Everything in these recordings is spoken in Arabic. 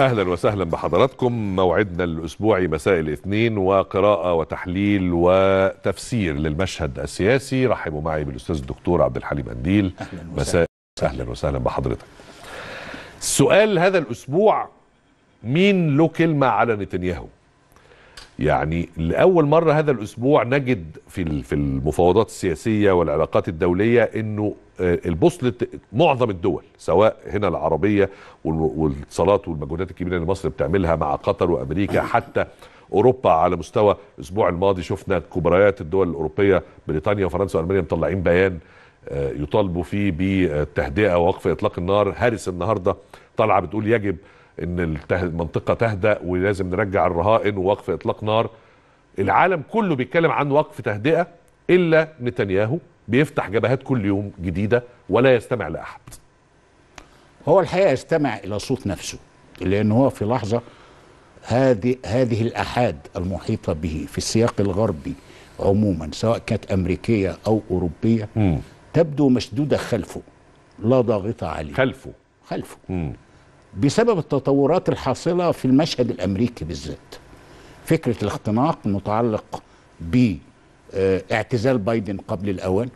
اهلا وسهلا بحضراتكم موعدنا الاسبوعي مساء الاثنين وقراءه وتحليل وتفسير للمشهد السياسي رحبوا معي بالاستاذ الدكتور عبد الحليم قنديل مساء اهلا وسهلا بحضرتك سؤال هذا الاسبوع مين له كلمه على نتنياهو يعني لاول مره هذا الاسبوع نجد في في المفاوضات السياسيه والعلاقات الدوليه انه آه، البوصله معظم الدول سواء هنا العربيه والاتصالات والمجهودات الكبيره اللي مصر بتعملها مع قطر وامريكا حتى اوروبا على مستوى الاسبوع الماضي شفنا كبريات الدول الاوروبيه بريطانيا وفرنسا والمانيا مطلعين بيان آه، يطالبوا فيه بالتهدئه ووقف اطلاق النار هارس النهارده طالعه بتقول يجب ان المنطقه تهدأ ولازم نرجع الرهائن ووقف اطلاق نار العالم كله بيتكلم عن وقف تهدئه الا نتنياهو بيفتح جبهات كل يوم جديده ولا يستمع لاحد هو الحقيقه يستمع الى صوت نفسه لان هو في لحظه هذه هذه الاحاد المحيطه به في السياق الغربي عموما سواء كانت امريكيه او اوروبيه م. تبدو مشدوده خلفه لا ضاغطه عليه خلفه خلفه م. بسبب التطورات الحاصله في المشهد الامريكي بالذات فكره الاختناق المتعلق ب اعتزال بايدن قبل الاول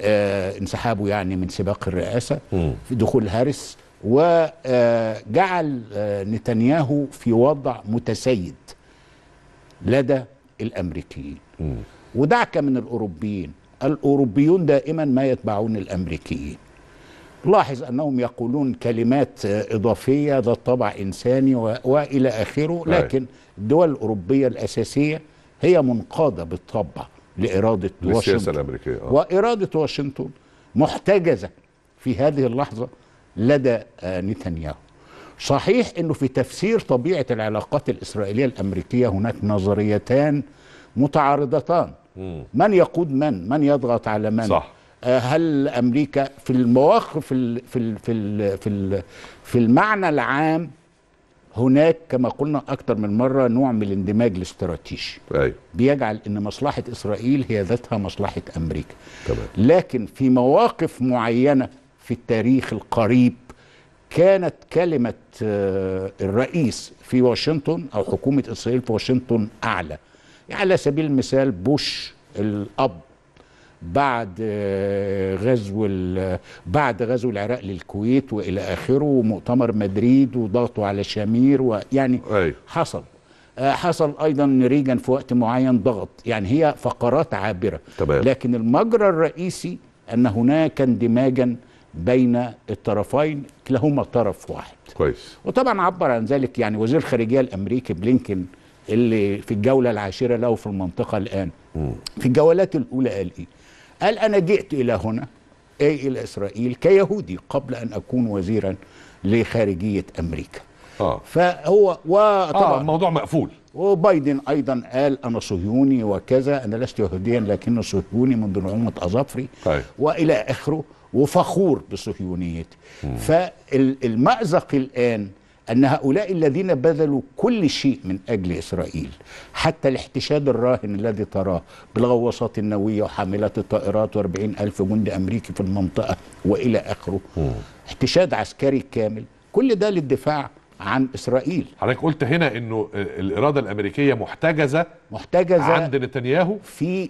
آه، انسحابه يعني من سباق الرئاسه في دخول هاريس وجعل آه، نتنياهو في وضع متسيد لدى الامريكيين ودعك من الاوروبيين الاوروبيون دائما ما يتبعون الامريكيين لاحظ أنهم يقولون كلمات إضافية ذات طبع إنساني وإلى آخره لكن الدول الأوروبية الأساسية هي منقادة بالطبع لإرادة واشنطن الأمريكية آه. وإرادة واشنطن محتجزة في هذه اللحظة لدى آه، نتنياهو صحيح أنه في تفسير طبيعة العلاقات الإسرائيلية الأمريكية هناك نظريتان متعارضتان من يقود من من يضغط على من صح. هل امريكا في المواقف في في في في, في المعنى العام هناك كما قلنا اكثر من مره نوع من الاندماج الاستراتيجي أيوه. بيجعل ان مصلحه اسرائيل هي ذاتها مصلحه امريكا تمام. لكن في مواقف معينه في التاريخ القريب كانت كلمه آه، الرئيس في واشنطن او حكومه اسرائيل في واشنطن اعلى يعني على سبيل المثال بوش الاب بعد آه، غزو بعد غزو العراق للكويت والى اخره ومؤتمر مدريد وضغطوا على شامير ويعني حصل آه، حصل ايضا ريجن في وقت معين ضغط يعني هي فقرات عابره طبعا. لكن المجرى الرئيسي ان هناك اندماجا بين الطرفين كلاهما طرف واحد كويس وطبعا عبر عن ذلك يعني وزير الخارجيه الامريكي بلينكن اللي في الجوله العاشره له في المنطقه الان م. في الجولات الاولى قال ايه قال أنا جئت إلى هنا أي إلى إسرائيل كيهودي قبل أن أكون وزيرا لخارجية أمريكا آه. فهو وطبعا آه الموضوع مقفول وبايدن أيضا قال أنا صهيوني وكذا أنا لست يهوديا لكن صهيوني منذ نعومة أظافري طيب. وإلى آخره وفخور بصهيونيتي فالمأزق الآن أن هؤلاء الذين بذلوا كل شيء من أجل إسرائيل حتى الاحتشاد الراهن الذي تراه بالغواصات النووية وحاملات الطائرات وأربعين ألف جندي أمريكي في المنطقة وإلى آخره احتشاد عسكري كامل كل ده للدفاع عن اسرائيل حضرتك قلت هنا انه الاراده الامريكيه محتجزه محتجزه عند نتنياهو في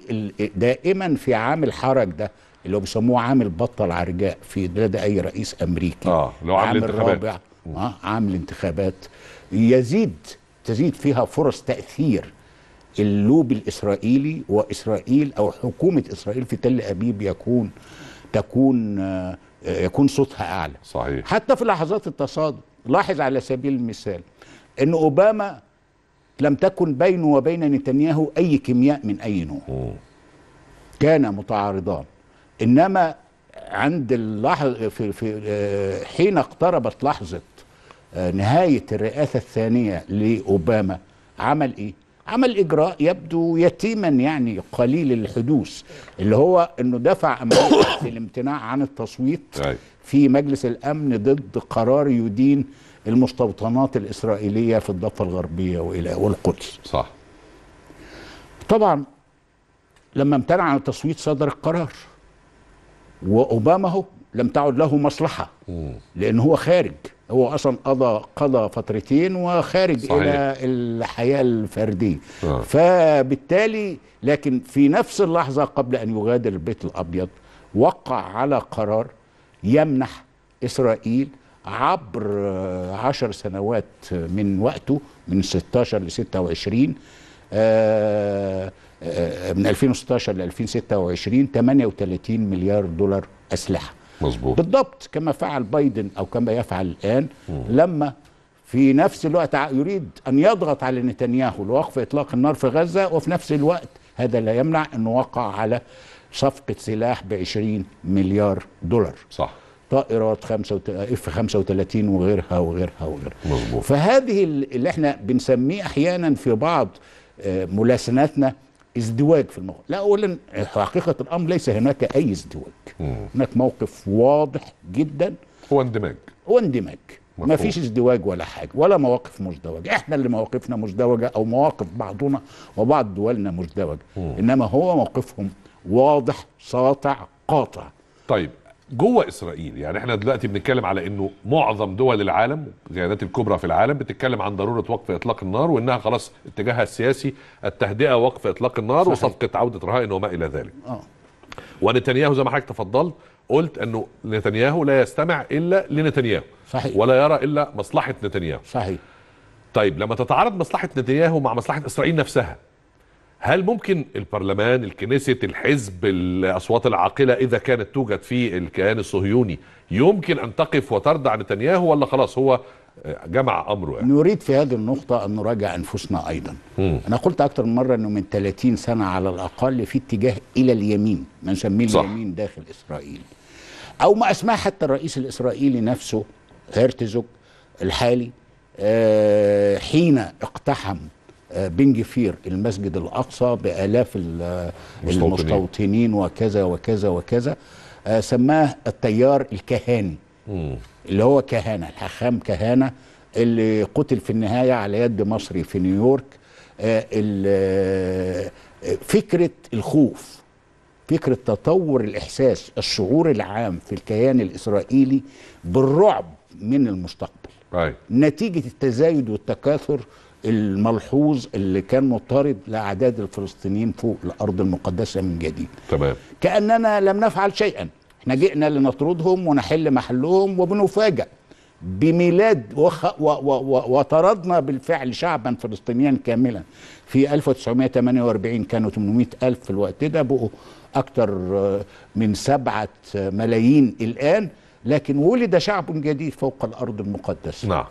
دائما في عامل حرج ده اللي هو بيسموه عامل بطل عرجاء في بلاد اي رئيس امريكي اه لو عامل, عامل رابع عامل انتخابات يزيد تزيد فيها فرص تأثير اللوبي الإسرائيلي وإسرائيل أو حكومة إسرائيل في تل أبيب يكون تكون آه، يكون صوتها أعلى صحيح. حتى في لحظات التصادم لاحظ على سبيل المثال أن أوباما لم تكن بينه وبين نتنياهو أي كيمياء من أي نوع م. كان متعارضان إنما عند اللحظة في, في آه، حين اقتربت لحظة نهاية الرئاسة الثانية لأوباما عمل إيه؟ عمل إجراء يبدو يتيما يعني قليل الحدوث اللي هو أنه دفع أمريكا في الامتناع عن التصويت في مجلس الأمن ضد قرار يدين المستوطنات الإسرائيلية في الضفة الغربية وإلى والقدس صح طبعا لما امتنع عن التصويت صدر القرار وأوباما هو لم تعد له مصلحة لأن هو خارج هو اصلا قضى قضى فترتين وخارج صحيح. الى الحياه الفرديه آه. فبالتالي لكن في نفس اللحظه قبل ان يغادر البيت الابيض وقع على قرار يمنح اسرائيل عبر عشر سنوات من وقته من 16 ل 26 آه،, آه،, آه من 2016 ل 2026 38 مليار دولار اسلحه مظبوط بالضبط كما فعل بايدن او كما يفعل الان مم. لما في نفس الوقت يريد ان يضغط على نتنياهو لوقف اطلاق النار في غزه وفي نفس الوقت هذا لا يمنع انه وقع على صفقه سلاح ب 20 مليار دولار صح طائرات خمسة وت... اف 35 وغيرها وغيرها وغيرها مظبوط فهذه اللي احنا بنسميه احيانا في بعض آه، ملاسناتنا ازدواج في الموقف لا اولا حقيقه الامر ليس هناك اي ازدواج مم. هناك موقف واضح جدا هو اندماج هو اندماج ما فيش ازدواج ولا حاجه ولا مواقف مزدوجه احنا اللي مواقفنا مزدوجه او مواقف بعضنا وبعض دولنا مزدوجه انما هو موقفهم واضح ساطع قاطع طيب جوه اسرائيل يعني احنا دلوقتي بنتكلم على انه معظم دول العالم القيادات الكبرى في العالم بتتكلم عن ضروره وقف اطلاق النار وانها خلاص اتجاهها السياسي التهدئه وقف اطلاق النار صحيح. وصفقه عوده رهائن وما الى ذلك آه. ونتنياهو زي ما حضرتك تفضلت قلت انه نتنياهو لا يستمع الا لنتنياهو صحيح. ولا يرى الا مصلحه نتنياهو صحيح طيب لما تتعارض مصلحه نتنياهو مع مصلحه اسرائيل نفسها هل ممكن البرلمان الكنيسة الحزب الأصوات العاقلة إذا كانت توجد في الكيان الصهيوني يمكن أن تقف وتردع نتنياهو ولا خلاص هو آه، جمع أمره يعني؟ نريد في هذه النقطة أن نراجع أنفسنا أيضا مم. أنا قلت أكثر من مرة أنه من 30 سنة على الأقل في اتجاه إلى اليمين ما نسميه اليمين داخل إسرائيل أو ما أسماه حتى الرئيس الإسرائيلي نفسه هيرتزوك الحالي آه، حين اقتحم بن جفير المسجد الأقصى بآلاف المستوطنين وكذا وكذا وكذا آه، سماه التيار الكهاني مم. اللي هو كهانة الحخام كهانة اللي قتل في النهاية على يد مصري في نيويورك آه، آه، فكرة الخوف فكرة تطور الإحساس الشعور العام في الكيان الإسرائيلي بالرعب من المستقبل نتيجة التزايد والتكاثر الملحوظ اللي كان مضطرب لاعداد الفلسطينيين فوق الارض المقدسه من جديد تمام كاننا لم نفعل شيئا احنا جئنا لنطردهم ونحل محلهم وبنفاجئ بميلاد وخ... و... و... و... وطردنا بالفعل شعبا فلسطينيا كاملا في 1948 كانوا 800 ألف في الوقت ده بقوا أكثر من سبعة ملايين الآن لكن ولد شعب جديد فوق الأرض المقدسة نعم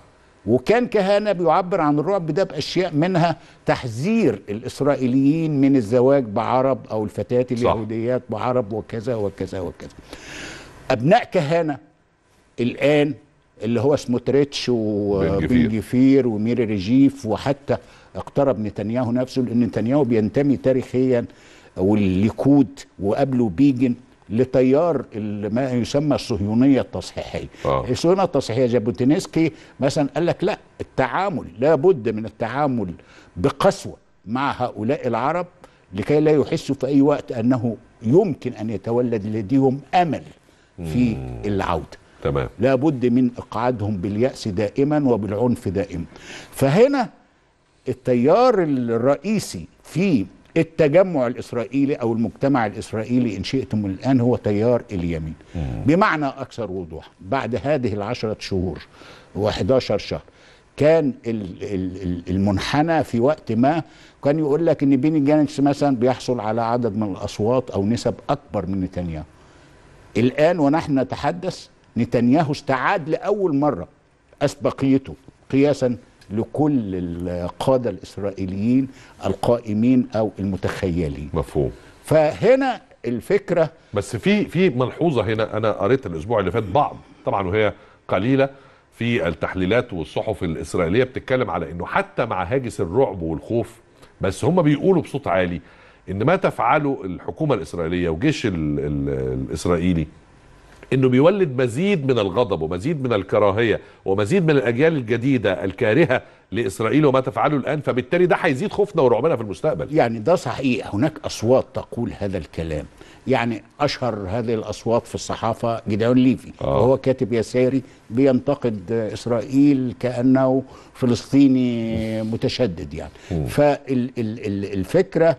وكان كهانه بيعبر عن الرعب ده باشياء منها تحذير الاسرائيليين من الزواج بعرب او الفتيات اليهوديات بعرب وكذا وكذا وكذا. ابناء كهانه الان اللي هو سموتريتش وبنجفير وميري رجيف وحتى اقترب نتنياهو نفسه لان نتنياهو بينتمي تاريخيا والليكود وقبله بيجن لتيار ما يسمى الصهيونيه التصحيحيه آه. الصهيونيه التصحيحيه جابوتينسكي مثلا قال لك لا التعامل لابد من التعامل بقسوه مع هؤلاء العرب لكي لا يحسوا في اي وقت انه يمكن ان يتولد لديهم امل في مم. العوده تمام لابد من اقعادهم بالياس دائما وبالعنف دائما فهنا التيار الرئيسي في التجمع الإسرائيلي أو المجتمع الإسرائيلي إن شئتم الآن هو تيار اليمين بمعنى أكثر وضوح بعد هذه العشرة شهور و11 شهر كان المنحنى في وقت ما كان يقول لك ان بيني جانكس مثلا بيحصل على عدد من الاصوات او نسب اكبر من نتنياهو الان ونحن نتحدث نتنياهو استعاد لاول مره اسبقيته قياسا لكل القادة الإسرائيليين القائمين أو المتخيلين مفهوم فهنا الفكرة بس في في ملحوظة هنا أنا قريت الأسبوع اللي فات بعض طبعا وهي قليلة في التحليلات والصحف الإسرائيلية بتتكلم على أنه حتى مع هاجس الرعب والخوف بس هم بيقولوا بصوت عالي ان ما تفعله الحكومه الاسرائيليه وجيش الاسرائيلي انه بيولد مزيد من الغضب ومزيد من الكراهيه ومزيد من الاجيال الجديده الكارهه لاسرائيل وما تفعله الان فبالتالي ده هيزيد خوفنا ورعبنا في المستقبل. يعني ده صحيح هناك اصوات تقول هذا الكلام. يعني اشهر هذه الاصوات في الصحافه جدعون ليفي آه. وهو كاتب يساري بينتقد اسرائيل كانه فلسطيني متشدد يعني فالفكره فال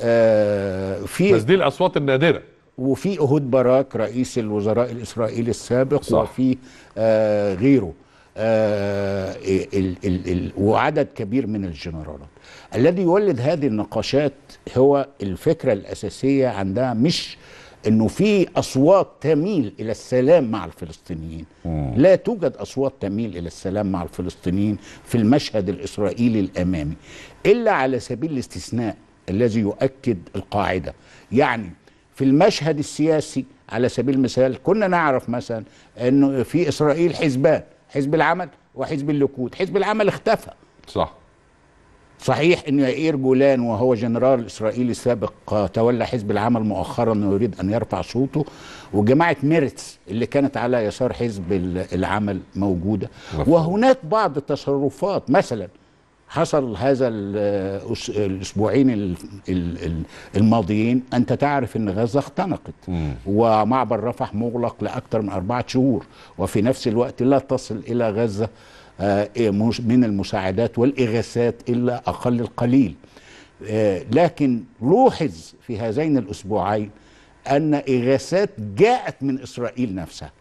آه في بس دي الاصوات النادره وفي اهود باراك رئيس الوزراء الاسرائيلي السابق صح. وفي آه غيره آه ال ال ال وعدد كبير من الجنرالات الذي يولد هذه النقاشات هو الفكره الاساسيه عندها مش انه في اصوات تميل الى السلام مع الفلسطينيين مم. لا توجد اصوات تميل الى السلام مع الفلسطينيين في المشهد الاسرائيلي الامامي الا على سبيل الاستثناء الذي يؤكد القاعده يعني في المشهد السياسي على سبيل المثال كنا نعرف مثلا انه في اسرائيل حزبان حزب العمل وحزب الليكود حزب العمل اختفى صح صحيح ان يائير جولان وهو جنرال اسرائيلي سابق تولى حزب العمل مؤخرا ويريد ان يرفع صوته وجماعه ميرتس اللي كانت على يسار حزب العمل موجوده وهناك بعض التصرفات مثلا حصل هذا الاسبوعين الماضيين انت تعرف ان غزه اختنقت ومعبر رفح مغلق لاكثر من اربعه شهور وفي نفس الوقت لا تصل الى غزه آه، إيه، من المساعدات والاغاثات الا اقل القليل آه، لكن لوحظ في هذين الاسبوعين ان اغاثات جاءت من اسرائيل نفسها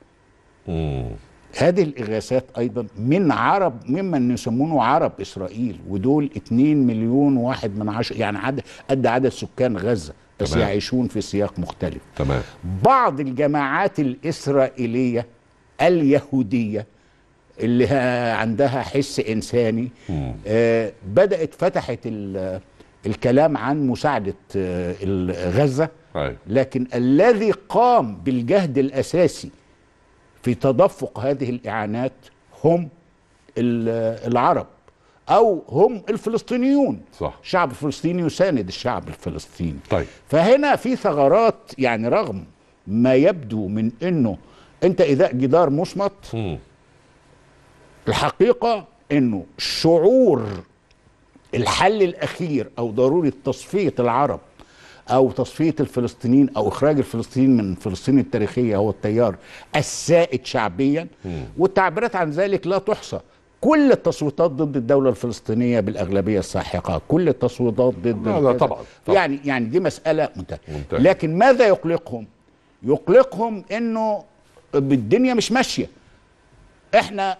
هذه الإغاثات أيضا من عرب ممن يسمونه عرب إسرائيل ودول 2 مليون واحد من عشر يعني عدد قد عدد سكان غزة بس تمام. يعيشون في سياق مختلف تمام. بعض الجماعات الإسرائيلية اليهودية اللي عندها حس إنساني آه بدأت فتحت الكلام عن مساعدة آه غزة أيوة. لكن الذي قام بالجهد الأساسي في تدفق هذه الإعانات هم العرب أو هم الفلسطينيون صح. الشعب الفلسطيني يساند الشعب الفلسطيني طيب. فهنا في ثغرات يعني رغم ما يبدو من أنه أنت إذاء جدار مصمت الحقيقة أنه شعور الحل الأخير أو ضرورة تصفية العرب او تصفيه الفلسطينيين او اخراج الفلسطينيين من فلسطين التاريخيه هو التيار السائد شعبيا والتعبيرات عن ذلك لا تحصى كل التصويتات ضد الدولة الفلسطينية بالأغلبية الساحقة كل التصويتات ضد لا طبعا, طبعا يعني يعني دي مسألة منتهية لكن ماذا يقلقهم يقلقهم أنه الدنيا مش ماشية احنا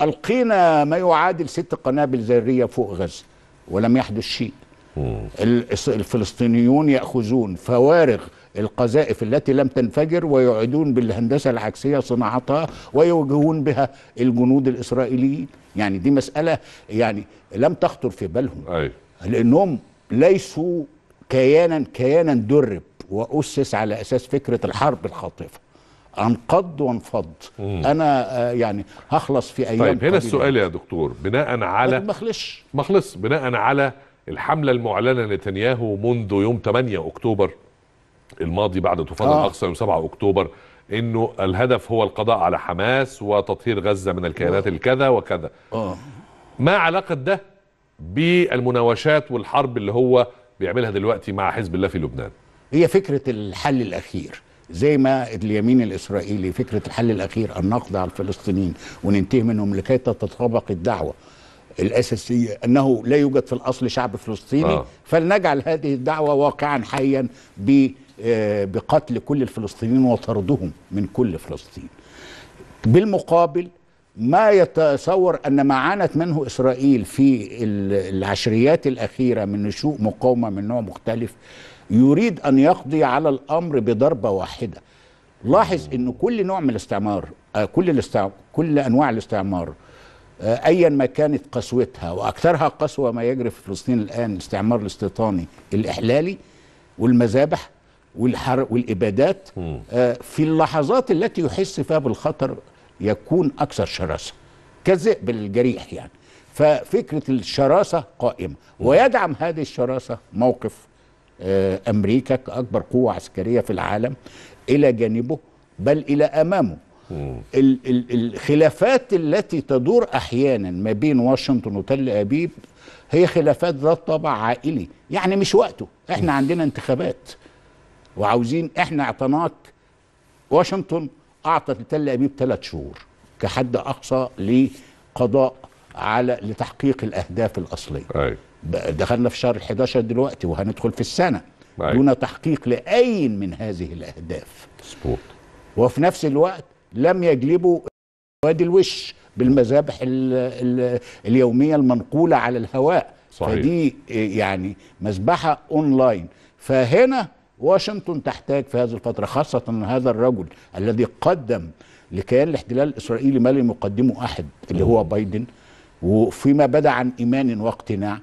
ألقينا ما يعادل ست قنابل ذرية فوق غزة ولم يحدث شيء الفلسطينيون يأخذون فوارغ القذائف التي لم تنفجر ويعيدون بالهندسة العكسية صناعتها ويوجهون بها الجنود الإسرائيليين يعني دي مسألة يعني لم تخطر في بالهم أي. لأنهم ليسوا كيانا كيانا درب وأسس على أساس فكرة الحرب الخاطفة انقض وانفض مم. انا آه، يعني هخلص في ايام طيب هنا السؤال يا دكتور بناء على ما خلصش ما خلص بناء على الحملة المعلنة نتنياهو منذ يوم 8 أكتوبر الماضي بعد طوفان آه. الأقصى يوم 7 أكتوبر انه الهدف هو القضاء على حماس وتطهير غزه من الكيانات آه. الكذا وكذا آه. ما علاقه ده بالمناوشات والحرب اللي هو بيعملها دلوقتي مع حزب الله في لبنان هي فكره الحل الاخير زي ما اليمين الاسرائيلي فكره الحل الاخير ان نقضي على الفلسطينيين وننتهي منهم لكي تتطابق الدعوه الأساسية أنه لا يوجد في الأصل شعب فلسطيني آه. فلنجعل هذه الدعوة واقعا حيا آه، بقتل كل الفلسطينيين وطردهم من كل فلسطين بالمقابل ما يتصور أن ما عانت منه إسرائيل في العشريات الأخيرة من نشوء مقاومة من نوع مختلف يريد أن يقضي على الأمر بضربة واحدة لاحظ أن كل نوع من الاستعمار آه، كل, الاستعمار كل أنواع الاستعمار آه، ايا ما كانت قسوتها واكثرها قسوه ما يجري في فلسطين الان الاستعمار الاستيطاني الاحلالي والمذابح والحرق والابادات آه، في اللحظات التي يحس فيها بالخطر يكون اكثر شراسه كالذئب الجريح يعني ففكره الشراسه قائمه ويدعم هذه الشراسه موقف آه، امريكا كاكبر قوه عسكريه في العالم الى جانبه بل الى امامه ال ال الخلافات التي تدور احيانا ما بين واشنطن وتل ابيب هي خلافات ذات طابع عائلي يعني مش وقته احنا عندنا انتخابات وعاوزين احنا اعطيناك واشنطن اعطت لتل ابيب ثلاث شهور كحد اقصى لقضاء على لتحقيق الاهداف الاصليه أي. أيوة. دخلنا في شهر 11 دلوقتي وهندخل في السنه أي. أيوة. دون تحقيق لاي من هذه الاهداف سبوت. وفي نفس الوقت لم يجلبوا وادي الوش بالمذابح اليوميه المنقوله على الهواء صحيح. فدي يعني مذبحه اونلاين فهنا واشنطن تحتاج في هذه الفتره خاصه هذا الرجل الذي قدم لكيان الاحتلال الاسرائيلي ما لم يقدمه احد اللي هو بايدن وفيما بدا عن ايمان واقتناع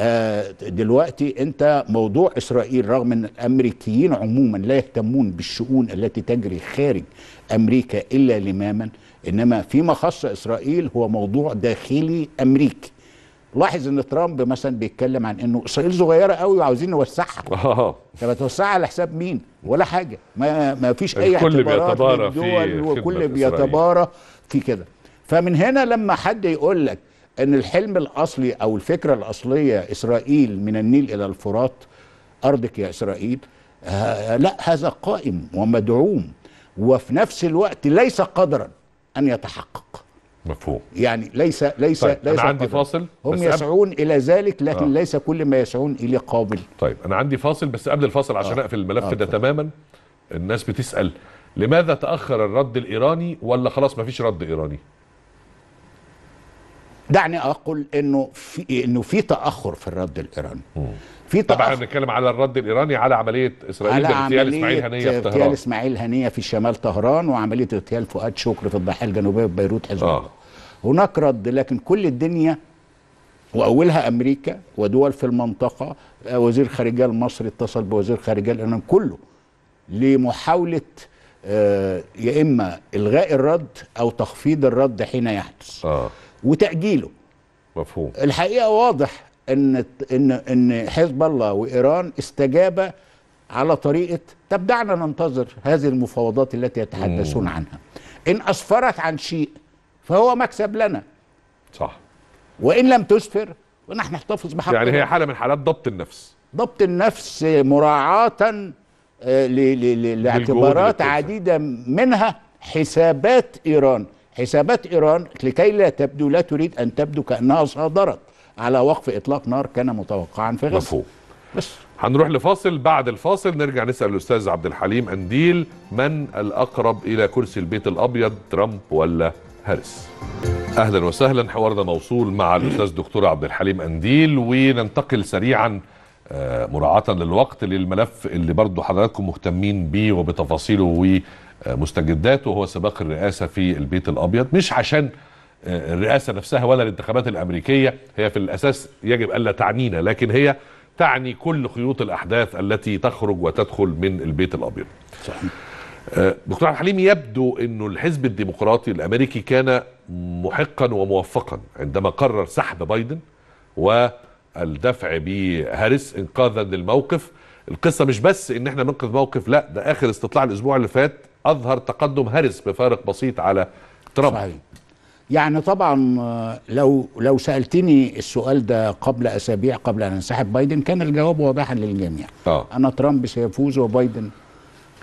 آه، دلوقتي انت موضوع اسرائيل رغم ان الامريكيين عموما لا يهتمون بالشؤون التي تجري خارج امريكا الا لماما انما فيما خص اسرائيل هو موضوع داخلي امريكي لاحظ ان ترامب مثلا بيتكلم عن انه اسرائيل صغيره قوي وعاوزين نوسعها آه. طب توسعها على حساب مين ولا حاجه ما ما فيش اي الكل بيتبارى في وكل بيتبارى في كده فمن هنا لما حد يقول لك ان الحلم الاصلي او الفكره الاصليه اسرائيل من النيل الى الفرات ارضك يا اسرائيل آه، لا هذا قائم ومدعوم وفي نفس الوقت ليس قدرا ان يتحقق مفهوم يعني ليس ليس طيب ليس أنا عندي قدر. فاصل هم يسعون أب... الى ذلك لكن آه. ليس كل ما يسعون اليه قابل طيب انا عندي فاصل بس قبل الفاصل عشان آه. اقفل الملف آه. ده آه. تماما الناس بتسال لماذا تاخر الرد الايراني ولا خلاص ما فيش رد ايراني دعني اقول انه في انه في تاخر في الرد الايراني في طبعا احنا بنتكلم على الرد الايراني على عمليه اسرائيل على اغتيال اسماعيل هنيه في طهران اغتيال اسماعيل هنيه في شمال طهران وعمليه اغتيال فؤاد شكري في الضاحيه الجنوبيه في بيروت حزب آه. هناك رد لكن كل الدنيا واولها امريكا ودول في المنطقه آه، وزير خارجيه مصر اتصل بوزير خارجيه الايران كله لمحاوله آه، يا اما الغاء الرد او تخفيض الرد حين يحدث آه. وتاجيله مفهوم الحقيقه واضح ان ان ان حزب الله وايران استجاب على طريقه طب دعنا ننتظر هذه المفاوضات التي يتحدثون مم. عنها ان اسفرت عن شيء فهو مكسب لنا صح وان لم تسفر ونحن نحتفظ بحق يعني هي حاله من حالات ضبط النفس ضبط النفس مراعاه آه، لاعتبارات عديده منها حسابات ايران حسابات إيران لكي لا تبدو لا تريد أن تبدو كأنها صادرت على وقف إطلاق نار كان متوقعا في غزة مفهوم بس هنروح لفاصل بعد الفاصل نرجع نسأل الأستاذ عبد الحليم أنديل من الأقرب إلى كرسي البيت الأبيض ترامب ولا هارس أهلا وسهلا حوارنا موصول مع الأستاذ دكتور عبد الحليم أنديل وننتقل سريعا آه، مراعاة للوقت للملف اللي برضو حضراتكم مهتمين بيه وبتفاصيله مستجداته هو سباق الرئاسه في البيت الابيض مش عشان آه، الرئاسه نفسها ولا الانتخابات الامريكيه هي في الاساس يجب الا تعنينا لكن هي تعني كل خيوط الاحداث التي تخرج وتدخل من البيت الابيض. صحيح. آه، دكتور عبد الحليم يبدو انه الحزب الديمقراطي الامريكي كان محقا وموفقا عندما قرر سحب بايدن والدفع بهاريس انقاذا للموقف القصه مش بس ان احنا ننقذ موقف لا ده اخر استطلاع الاسبوع اللي فات اظهر تقدم هرس بفارق بسيط على ترامب صحيح. يعني طبعا آه، لو لو سالتني السؤال ده قبل اسابيع قبل ان ينسحب بايدن كان الجواب واضحا للجميع آه. انا ترامب سيفوز وبايدن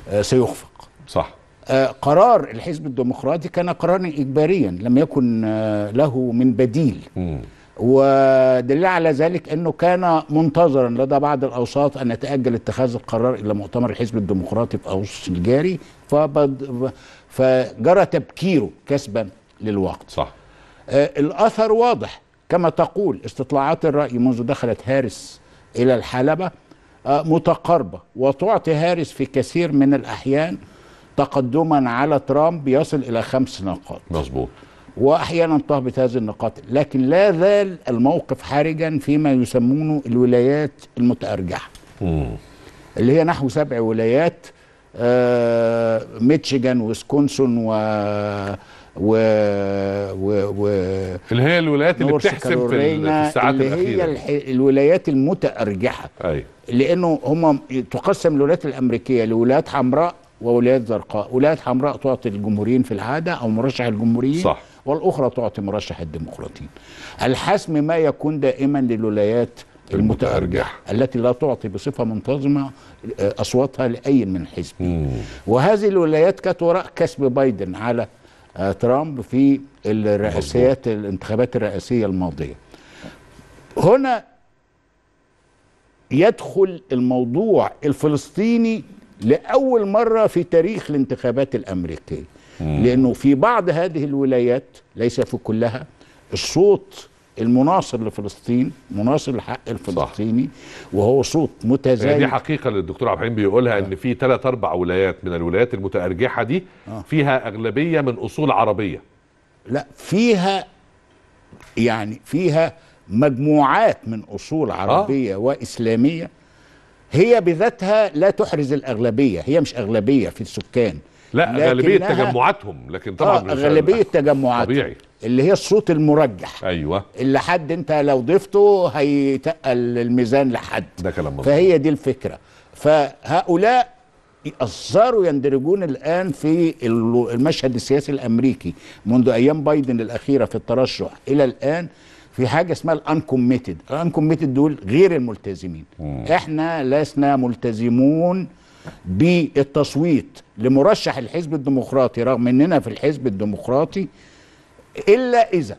آه، سيخفق صح آه، قرار الحزب الديمقراطي كان قرارا اجباريا لم يكن له من بديل م. ودليل على ذلك انه كان منتظرا لدى بعض الاوساط ان يتاجل اتخاذ القرار الى مؤتمر الحزب الديمقراطي في اغسطس الجاري فبد... فجرى تبكيره كسبا للوقت صح آه، الاثر واضح كما تقول استطلاعات الراي منذ دخلت هارس الى الحلبه آه، متقاربه وتعطي هارس في كثير من الاحيان تقدما على ترامب يصل الى خمس نقاط مظبوط واحيانا تهبط هذه النقاط لكن لا زال الموقف حرجا فيما يسمونه الولايات المتارجحه اللي هي نحو سبع ولايات آه ميتشيغان وسكونسون و و و, و اللي هي الولايات اللي بتحسب في الساعات اللي الاخيره اللي هي الولايات المتارجحه أي. لانه هم تقسم الولايات الامريكيه لولايات حمراء وولايات زرقاء ولايات حمراء تعطي الجمهوريين في العاده او مرشح الجمهوريين صح والاخرى تعطي مرشح الديمقراطيين الحسم ما يكون دائما للولايات المتأرجحة التي لا تعطي بصفة منتظمة آه، أصواتها لأي من حزب وهذه الولايات كانت وراء كسب بايدن على آه، ترامب في الرئاسيات الانتخابات الرئاسية الماضية هنا يدخل الموضوع الفلسطيني لأول مرة في تاريخ الانتخابات الأمريكية لأنه في بعض هذه الولايات ليس في كلها الصوت المناصر لفلسطين مناصر الحق الفلسطيني صح. وهو صوت متزايد دي حقيقه اللي الدكتور عبد الحليم بيقولها آه. ان في ثلاث اربع ولايات من الولايات المتارجحه دي آه. فيها اغلبيه من اصول عربيه لا فيها يعني فيها مجموعات من اصول آه. عربيه آه. واسلاميه هي بذاتها لا تحرز الاغلبيه هي مش اغلبيه في السكان لا غالبيه تجمعاتهم لكن طبعا آه غالبيه تجمعات طبيعي اللي هي الصوت المرجح ايوه اللي حد انت لو ضفته هيتقل الميزان لحد ده كلام مظبوط فهي دي الفكره فهؤلاء صاروا يندرجون الان في المشهد السياسي الامريكي منذ ايام بايدن الاخيره في الترشح الى الان في حاجه اسمها الانكوميتد الانكوميتد دول غير الملتزمين مم. احنا لسنا ملتزمون بالتصويت لمرشح الحزب الديمقراطي رغم اننا في الحزب الديمقراطي الا اذا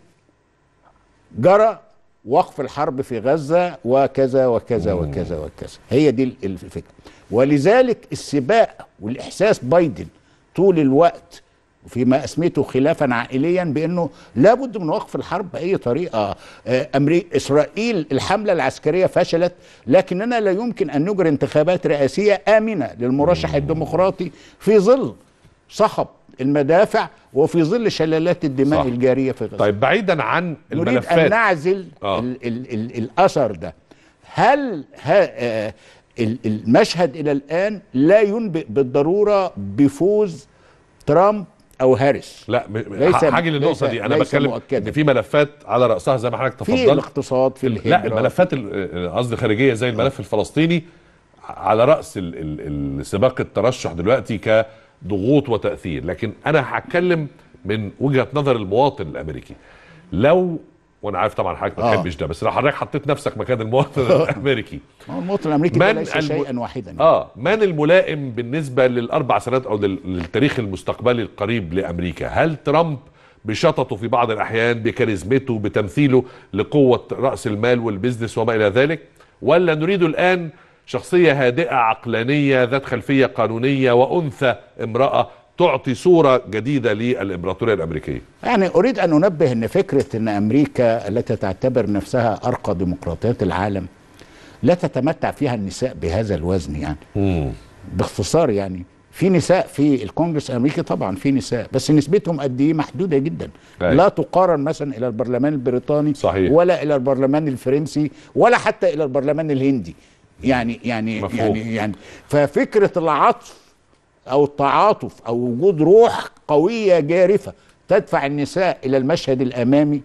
جرى وقف الحرب في غزه وكذا وكذا وكذا وكذا هي دي الفكره ولذلك السباق والاحساس بايدن طول الوقت فيما اسميته خلافا عائليا بانه لابد من وقف الحرب باي طريقه آه، امريكا اسرائيل الحمله العسكريه فشلت لكننا لا يمكن ان نجري انتخابات رئاسيه امنه للمرشح الديمقراطي في ظل صخب المدافع وفي ظل شلالات الدماء صح. الجاريه في غزه طيب بعيدا عن الملفات نريد ان نعزل آه. الاثر ده هل ها آه المشهد الى الان لا ينبئ بالضروره بفوز ترامب او هارس لا م... ليس حاجه للنقطه دي انا بتكلم ان في ملفات على راسها زي ما حضرتك تفضلت في الاقتصاد في الهجره لا الملفات قصدي الخارجيه زي الملف آه. الفلسطيني على راس ال... ال... سباق الترشح دلوقتي كضغوط وتاثير لكن انا هتكلم من وجهه نظر المواطن الامريكي لو وانا عارف طبعا حضرتك ما آه. تحبش ده بس لو حضرتك حطيت نفسك مكان المواطن الامريكي المواطن الامريكي من ليس شيئا واحدا يعني. اه من الملائم بالنسبه للاربع سنوات او للتاريخ المستقبلي القريب لامريكا هل ترامب بشططه في بعض الاحيان بكاريزمته بتمثيله لقوه راس المال والبزنس وما الى ذلك ولا نريد الان شخصيه هادئه عقلانيه ذات خلفيه قانونيه وانثى امراه تعطي صوره جديده للامبراطوريه الامريكيه. يعني اريد ان انبه ان فكره ان امريكا التي تعتبر نفسها ارقى ديمقراطيات العالم لا تتمتع فيها النساء بهذا الوزن يعني. مم. باختصار يعني في نساء في الكونجرس الامريكي طبعا في نساء بس نسبتهم قد ايه محدوده جدا أي. أيوة. لا تقارن مثلا الى البرلمان البريطاني صحيح. ولا الى البرلمان الفرنسي ولا حتى الى البرلمان الهندي يعني يعني مفهوم. يعني يعني ففكره العطف او التعاطف او وجود روح قويه جارفه تدفع النساء الى المشهد الامامي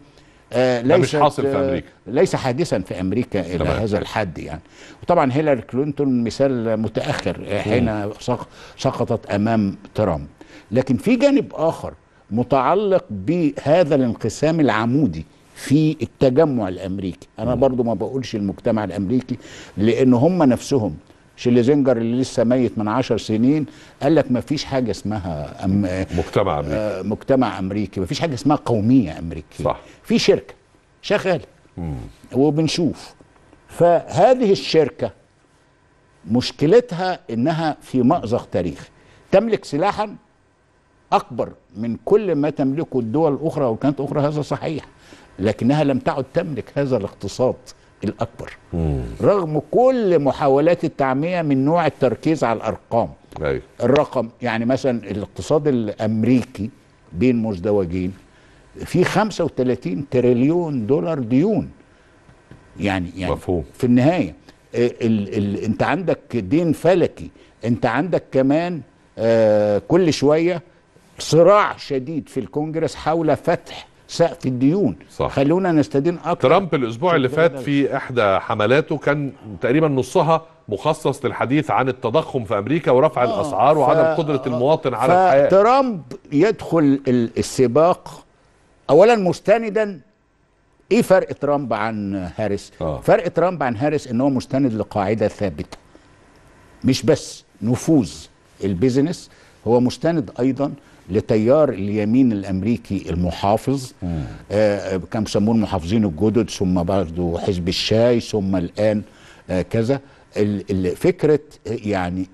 آه ليس مش حاصل في آه، امريكا ليس حادثا في امريكا الى هذا الحد يعني وطبعا هيلاري كلينتون مثال متاخر آه، حين سقطت امام ترامب لكن في جانب اخر متعلق بهذا الانقسام العمودي في التجمع الامريكي انا برضو ما بقولش المجتمع الامريكي لان هم نفسهم شيليزنجر اللي لسه ميت من عشر سنين قال لك ما فيش حاجه اسمها أم مجتمع امريكي آه، مجتمع امريكي ما فيش حاجه اسمها قوميه امريكيه صح في شركه شغاله وبنشوف فهذه الشركه مشكلتها انها في مأزق تاريخي تملك سلاحا اكبر من كل ما تملكه الدول الاخرى وكانت اخرى هذا صحيح لكنها لم تعد تملك هذا الاقتصاد الأكبر مم. رغم كل محاولات التعمية من نوع التركيز على الأرقام أي. الرقم يعني مثلا الاقتصاد الأمريكي بين مزدوجين في 35 تريليون دولار ديون يعني يعني مفهوم. في النهايه الـ آه، الـ انت عندك دين فلكي انت عندك كمان آه كل شويه صراع شديد في الكونجرس حول فتح سقف الديون صح. خلونا نستدين اكتر ترامب الاسبوع اللي فات في احدى حملاته كان تقريبا نصها مخصص للحديث عن التضخم في امريكا ورفع آه الاسعار وعدم ف... قدره المواطن على الحياه ترامب يدخل السباق اولا مستندا ايه فرق ترامب عن هاريس آه. فرق ترامب عن هاريس ان هو مستند لقاعده ثابته مش بس نفوذ البيزنس هو مستند ايضا لتيار اليمين الامريكي المحافظ آه, آه، كان بيسموه المحافظين الجدد ثم برضه حزب الشاي ثم الان آه كذا فكره يعني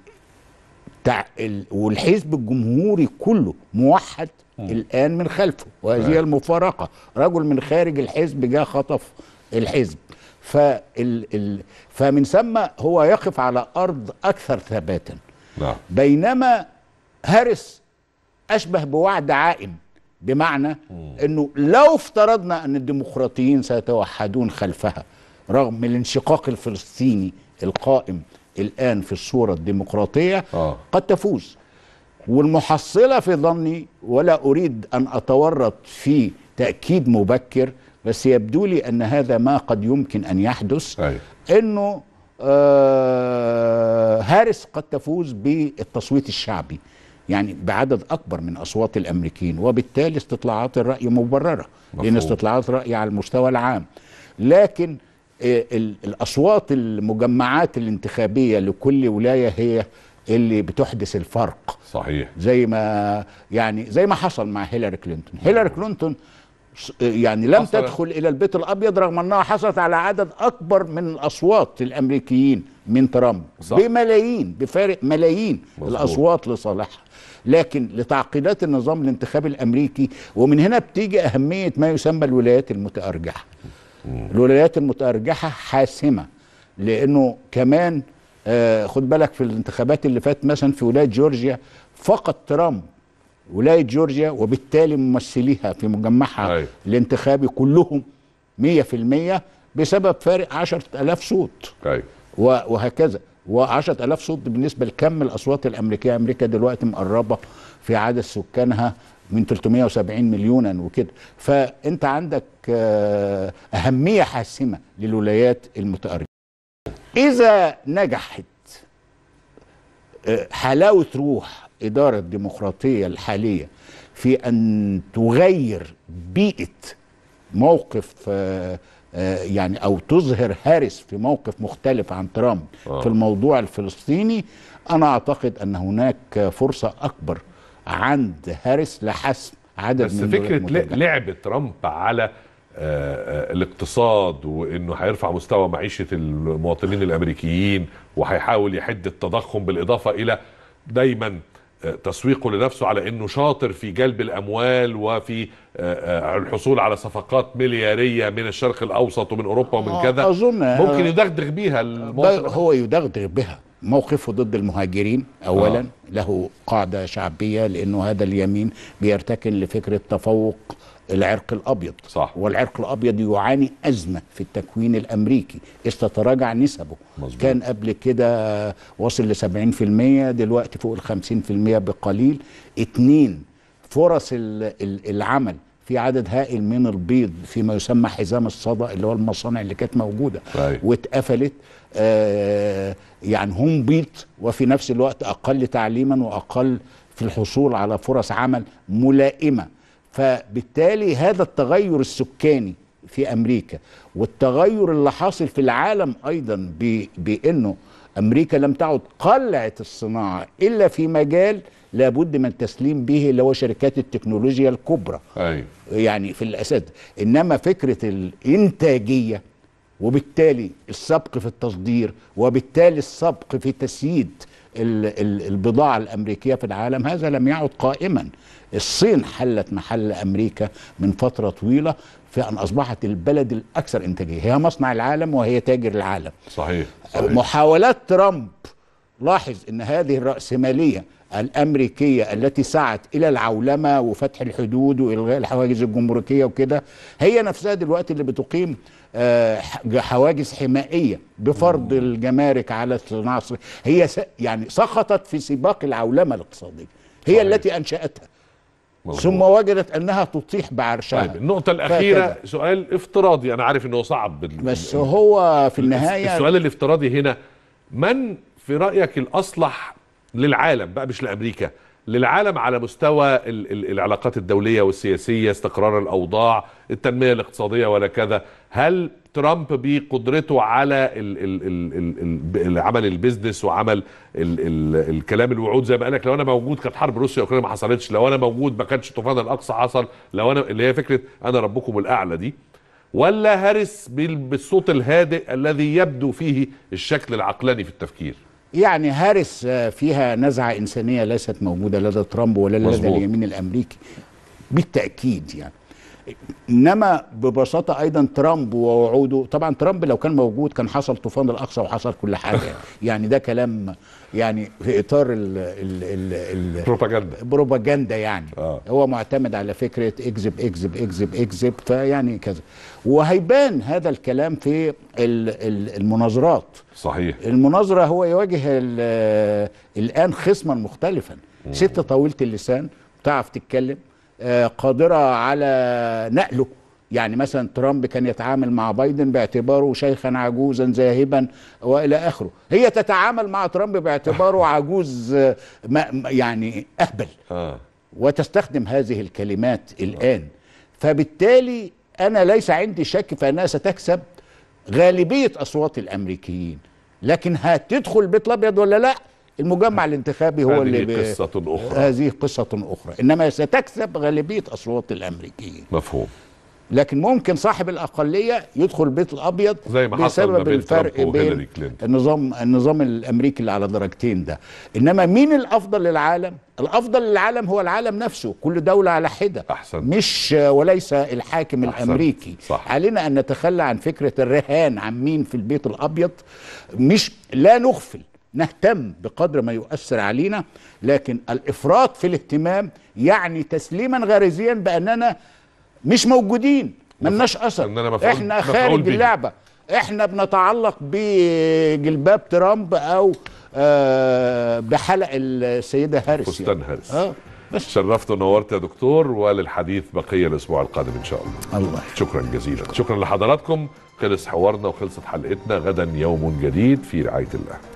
تع... والحزب الجمهوري كله موحد مم. الان من خلفه وهذه مم. المفارقه رجل من خارج الحزب جاء خطف الحزب فال... ال... فمن ثم هو يقف على ارض اكثر ثباتا لا. نعم. بينما هارس اشبه بوعد عائم بمعنى انه لو افترضنا ان الديمقراطيين سيتوحدون خلفها رغم الانشقاق الفلسطيني القائم الان في الصوره الديمقراطيه آه. قد تفوز والمحصله في ظني ولا اريد ان اتورط في تاكيد مبكر بس يبدو لي ان هذا ما قد يمكن ان يحدث انه آه هارس قد تفوز بالتصويت الشعبي يعني بعدد اكبر من اصوات الامريكيين وبالتالي استطلاعات الراي مبرره مفهوم. لان استطلاعات راي على المستوى العام لكن آه، الاصوات المجمعات الانتخابيه لكل ولايه هي اللي بتحدث الفرق صحيح زي ما يعني زي ما حصل مع هيلاري كلينتون نعم. هيلاري كلينتون يعني لم تدخل الى البيت الابيض رغم انها حصلت على عدد اكبر من الاصوات الامريكيين من ترامب صح. بملايين بفارق ملايين مزبوط. الاصوات لصالحها لكن لتعقيدات النظام الانتخابي الامريكي ومن هنا بتيجي اهميه ما يسمى الولايات المتارجحه مم. الولايات المتارجحه حاسمه لانه كمان آه خد بالك في الانتخابات اللي فاتت مثلا في ولايه جورجيا فقط ترامب ولايه جورجيا وبالتالي ممثليها في مجمعها أيوه. الانتخابي كلهم 100% بسبب فارق 10000 صوت أيوه. وهكذا و10000 صوت بالنسبه لكم الاصوات الامريكيه امريكا دلوقتي مقربه في عدد سكانها من 370 مليونا وكده فانت عندك آه، اهميه حاسمه للولايات المتقاربه اذا نجحت آه، حلاوه روح اداره الديمقراطيه الحاليه في ان تغير بيئه موقف آه، آه، يعني او تظهر هارس في موقف مختلف عن ترامب آه. في الموضوع الفلسطيني انا اعتقد ان هناك فرصه اكبر عند هارس لحسم عدد بس من فكره لعب ترامب على آه، آه، الاقتصاد وانه هيرفع مستوى معيشه المواطنين الامريكيين وهيحاول يحد التضخم بالاضافه الى دايما آه، تسويقه لنفسه على انه شاطر في جلب الاموال وفي آه، آه، الحصول على صفقات ملياريه من الشرق الاوسط ومن اوروبا ومن كذا أظن ممكن يدغدغ بيها هو يدغدغ بها موقفه ضد المهاجرين اولا آه. له قاعده شعبيه لانه هذا اليمين بيرتكن لفكره تفوق العرق الابيض صح والعرق الابيض يعاني ازمه في التكوين الامريكي استتراجع نسبه مزبوط. كان قبل كده واصل ل 70% دلوقتي فوق ال 50% بقليل اتنين فرص العمل في عدد هائل من البيض فيما يسمى حزام الصدى اللي هو المصانع اللي كانت موجوده طيب. واتقفلت آه، يعني هم بيض وفي نفس الوقت اقل تعليما واقل في الحصول على فرص عمل ملائمه فبالتالي هذا التغير السكاني في امريكا والتغير اللي حاصل في العالم ايضا بانه امريكا لم تعد قلعه الصناعه الا في مجال لابد من تسليم به اللي هو شركات التكنولوجيا الكبرى أيوة. يعني في الاساس انما فكره الانتاجيه وبالتالي السبق في التصدير وبالتالي السبق في تسييد البضاعة الأمريكية في العالم هذا لم يعد قائما الصين حلت محل أمريكا من فترة طويلة في أن أصبحت البلد الأكثر إنتاجية هي مصنع العالم وهي تاجر العالم صحيح, صحيح. محاولات ترامب لاحظ أن هذه الرأسمالية الامريكيه التي سعت الى العولمه وفتح الحدود والغاء الحواجز الجمركيه وكده هي نفسها دلوقتي اللي بتقيم آه، حواجز حمائيه بفرض الجمارك على الصناعه هي يعني سقطت في سباق العولمه الاقتصاديه هي صحيح. التي انشاتها مضبوط. ثم وجدت انها تطيح بعرشها طيب النقطه الاخيره فكذا. سؤال افتراضي انا عارف انه صعب بال... بس هو في النهايه السؤال الافتراضي هنا من في رايك الاصلح للعالم بقى مش لامريكا للعالم على مستوى العلاقات الدوليه والسياسيه استقرار الاوضاع التنميه الاقتصاديه ولا كذا هل ترامب بقدرته على عمل البيزنس وعمل ال ال الكلام الوعود زي ما قالك لو انا موجود كانت حرب روسيا واوكرانيا ما حصلتش لو انا موجود ما كانش طوفان الاقصى حصل لو انا اللي هي فكره انا ربكم الاعلى دي ولا هارس بالصوت الهادئ الذي يبدو فيه الشكل العقلاني في التفكير يعني هارس فيها نزعه انسانيه ليست موجوده لدى ترامب ولا لدى اليمين الامريكي بالتاكيد يعني انما ببساطه ايضا ترامب ووعوده طبعا ترامب لو كان موجود كان حصل طوفان الاقصى وحصل كل حاجه يعني ده كلام يعني في اطار البروباجندا البروباجندا يعني آه. هو معتمد على فكره اكذب اكذب اكذب اكذب فيعني كذا وهيبان هذا الكلام في المناظرات صحيح المناظره هو يواجه الان خصما مختلفا ست طويله اللسان تعرف تتكلم آه، قادرة على نقله يعني مثلا ترامب كان يتعامل مع بايدن باعتباره شيخا عجوزا ذاهبا والى اخره هي تتعامل مع ترامب باعتباره عجوز آه، يعني اهبل آه. وتستخدم هذه الكلمات الان فبالتالي انا ليس عندي شك في انها ستكسب غالبيه اصوات الامريكيين لكن هتدخل البيت الابيض ولا لا المجمع الانتخابي هو اللي ب... قصة أخرى هذه قصة أخرى إنما ستكسب غالبية أصوات الأمريكيين مفهوم لكن ممكن صاحب الاقليه يدخل البيت الابيض زي ما بسبب الفرق بين النظام النظام الامريكي اللي على درجتين ده انما مين الافضل للعالم الافضل للعالم هو العالم نفسه كل دوله على حده أحسن. مش وليس الحاكم أحسن. الامريكي صح. علينا ان نتخلى عن فكره الرهان عن مين في البيت الابيض مش لا نغفل نهتم بقدر ما يؤثر علينا لكن الافراط في الاهتمام يعني تسليما غريزيا باننا مش موجودين ملناش اثر احنا خارج اللعبه احنا بنتعلق بجلباب ترامب او آه بحلق السيده هارس يعني. فستان يعني. هارس آه. بس شرفت ونورت يا دكتور وللحديث بقيه الاسبوع القادم ان شاء الله الله شكرا جزيلا شكرا لحضراتكم خلص حوارنا وخلصت حلقتنا غدا يوم جديد في رعايه الله